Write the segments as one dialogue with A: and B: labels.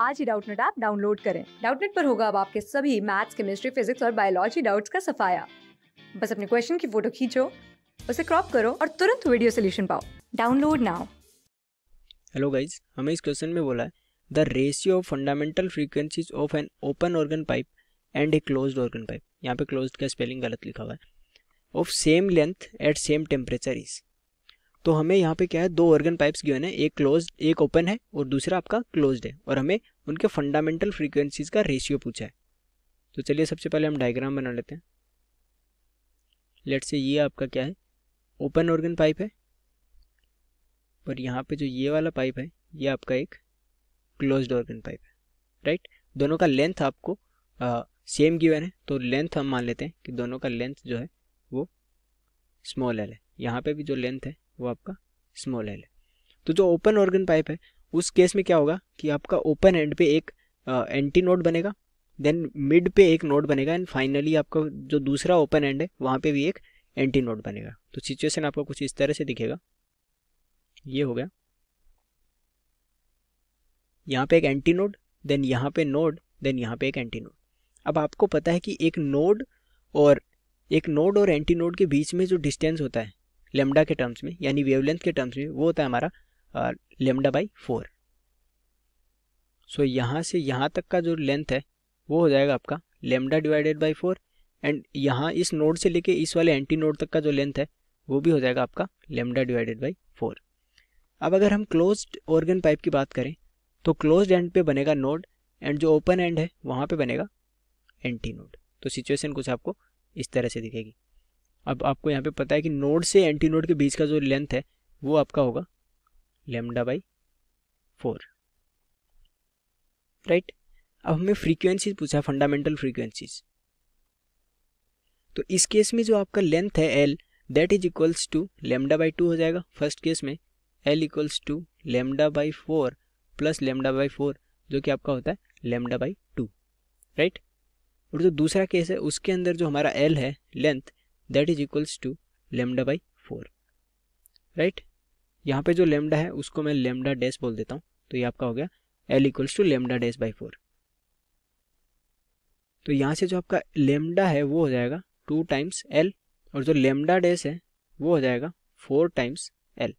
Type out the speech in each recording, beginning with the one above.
A: आज ही Doubtnut app download करें डाउटनेट पर होगा अब आपके सभी मैथ्स केमिस्ट्री फिजिक्स और बायोलॉजी डाउट्स का सफाया बस अपने क्वेश्चन की फोटो खींचो उसे क्रॉप करो और तुरंत वीडियो सोल्यूशन पाओ डाउनलोड नाउ
B: हेलो गाइज हमें इस क्वेश्चन में बोला है the ratio of fundamental frequencies of an open organ pipe and a close organ pipe यहाँ पे क्लोज का स्पेलिंग गलत लिखा हुआ है of same length at same temperature is तो हमें यहाँ पे क्या है दो ऑर्गन पाइप्स गिवन है एक क्लोज एक ओपन है और दूसरा आपका क्लोज्ड है और हमें उनके फंडामेंटल फ्रीक्वेंसीज का रेशियो पूछा है तो चलिए सबसे पहले हम डायग्राम बना लेते हैं लेट से ये आपका क्या है ओपन ऑर्गन पाइप है और यहाँ पे जो ये वाला पाइप है ये आपका एक क्लोज्ड ऑर्गन पाइप है राइट दोनों का लेंथ आपको आ, सेम गिवन है तो लेंथ हम मान लेते हैं कि दोनों का लेंथ जो है वो स्मॉल एल है यहाँ पे भी जो लेंथ है वो आपका स्मॉल एल है तो जो ओपन ऑर्गन पाइप है उस केस में क्या होगा कि आपका ओपन एंड पे एक एंटी नोड बनेगा देन मिड पे एक नोड बनेगा एंड फाइनली आपका जो दूसरा ओपन एंड है वहाँ पे भी एक एंटी नोड बनेगा तो सिचुएशन आपका कुछ इस तरह से दिखेगा ये हो गया यहाँ पे एक एंटी नोड देन यहाँ पे नोड देन यहाँ पे एक एंटी नोड अब आपको पता है कि एक नोड और एक नोड और एंटी नोड के बीच में जो डिस्टेंस होता है लेमडा के टर्म्स में यानी वेवलेंथ के टर्म्स में वो होता है हमारा लेमडा बाई फोर सो यहाँ से यहाँ तक का जो लेंथ है वो हो जाएगा आपका lambda divided by four and यहाँ इस नोड से लेके इस वाले एंटी नोड तक का जो लेंथ है वो भी हो जाएगा आपका लेमडा डिवाइडेड बाई फोर अब अगर हम क्लोज ऑर्गन पाइप की बात करें तो क्लोज एंड पे बनेगा नोड एंड जो ओपन एंड है वहाँ पे बनेगा एंटी नोड तो सिचुएशन कुछ आपको इस तरह से दिखेगी अब आपको यहाँ पे पता है कि नोड से एंटी नोड के बीच का जो लेंथ है वो आपका होगा लेमडा बाई फोर राइट अब हमें फ्रीक्वेंसीज पूछा फंडामेंटल फ्रीक्वेंसीज तो इस केस में जो आपका लेंथ है L that is equals to lambda by two हो जाएगा फर्स्ट केस में L equals to lambda by four plus lambda by four जो कि आपका होता है लेमडा बाई टू राइट और जो दूसरा केस है उसके अंदर जो हमारा एल है length that is equals to lambda by four right यहाँ पे जो लेमडा है उसको मैं लेमडा डेस बोल देता हूँ तो ये आपका हो गया L equals to lambda dash by four तो यहाँ से जो आपका लेमडा है वो हो जाएगा टू टाइम्स एल और जो लेमडा डेस है वो हो जाएगा फोर टाइम्स एल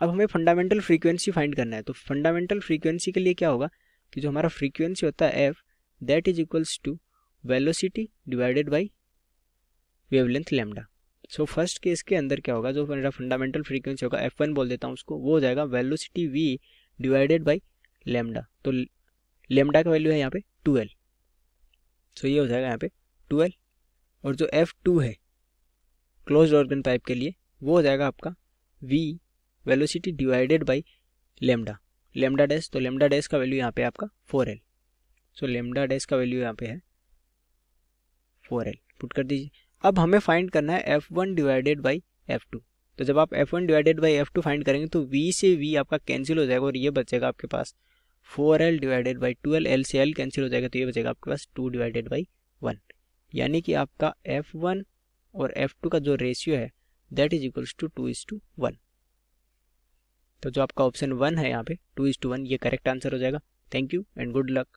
B: अब हमें फंडामेंटल फ्रीक्वेंसी फाइंड करना है तो फंडामेंटल फ्रीक्वेंसी के लिए क्या होगा कि जो हमारा फ्रीक्वेंसी होता है F that is equals to velocity divided by wavelength lambda so first case के अंदर क्या होगा जो मेरा फंडामेंटल फ्रीक्वेंसी होगा एफ वन बोल देता हूँ उसको वो हो जाएगा velocity V divided by lambda तो लेमडा का वैल्यू है यहाँ पे टूएल्व सो ये हो जाएगा यहाँ पे ट्वेल्व और जो एफ टू है क्लोज ऑर्गन पाइप के लिए वो हो जाएगा आपका V velocity divided by lambda lambda dash तो लेमडा डैश का वैल्यू यहाँ पे आपका four L so lambda dash का वैल्यू यहाँ पे है फोर एल पुट कर दीजिए अब हमें फाइंड करना है F one divided by F two तो जब आप F one divided by F two find करेंगे तो वी से वी आपका कैंसिल हो जाएगा और ये बचेगा आपके पास four L divided by twelve L से एल कैंसिल हो जाएगा तो ये बचेगा आपके पास टू डिवाइडेड बाई वन यानी कि आपका एफ वन और एफ टू का जो रेशियो है that is equals to two is to one तो जो आपका ऑप्शन वन है यहाँ पे टू इज टू वन ये करेक्ट आंसर हो जाएगा thank you and good luck